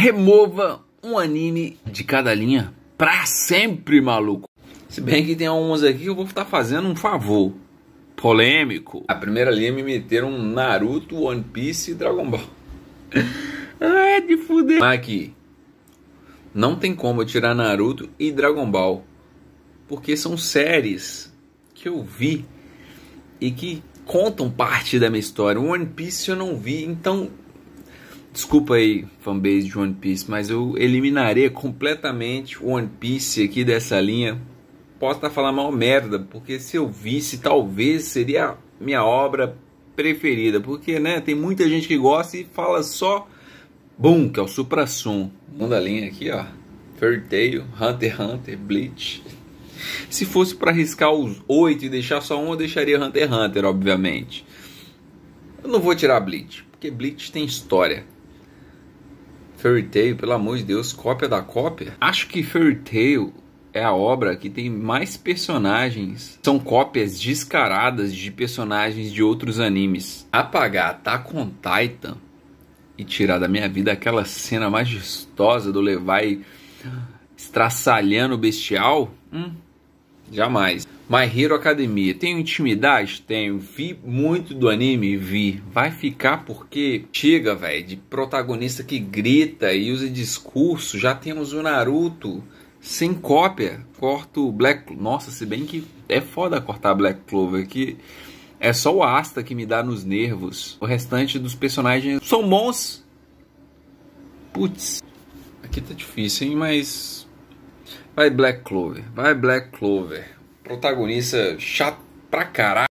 remova um anime de cada linha pra sempre, maluco. Se bem que tem alguns aqui que eu vou estar tá fazendo um favor. Polêmico. A primeira linha me meteram um Naruto, One Piece e Dragon Ball. Ah, é de fuder. Aqui. Não tem como eu tirar Naruto e Dragon Ball. Porque são séries que eu vi e que contam parte da minha história. One Piece eu não vi, então Desculpa aí, fanbase de One Piece, mas eu eliminaria completamente o One Piece aqui dessa linha. Posso estar tá falando mal merda, porque se eu visse, talvez seria a minha obra preferida. Porque, né, tem muita gente que gosta e fala só boom que é o supra-som. Manda a linha aqui, ó. Fairy Tail, Hunter x Hunter, Bleach. Se fosse para arriscar os oito e deixar só um, eu deixaria Hunter x Hunter, obviamente. Eu não vou tirar Bleach, porque Bleach tem história. Fairy Tail, pelo amor de Deus, cópia da cópia. Acho que Fairy Tail é a obra que tem mais personagens. São cópias descaradas de personagens de outros animes. Apagar tá com Titan e tirar da minha vida aquela cena majestosa do Levi estraçalhando o bestial? Hum, jamais. My Hero Academia. Tenho intimidade? Tenho. Vi muito do anime? Vi. Vai ficar porque chega, velho, de protagonista que grita e usa discurso. Já temos o Naruto sem cópia. Corto Black. Nossa, se bem que é foda cortar Black Clover aqui. É só o Asta que me dá nos nervos. O restante dos personagens são bons. Putz. Aqui tá difícil, hein? Mas. Vai Black Clover. Vai Black Clover protagonista chato pra caralho.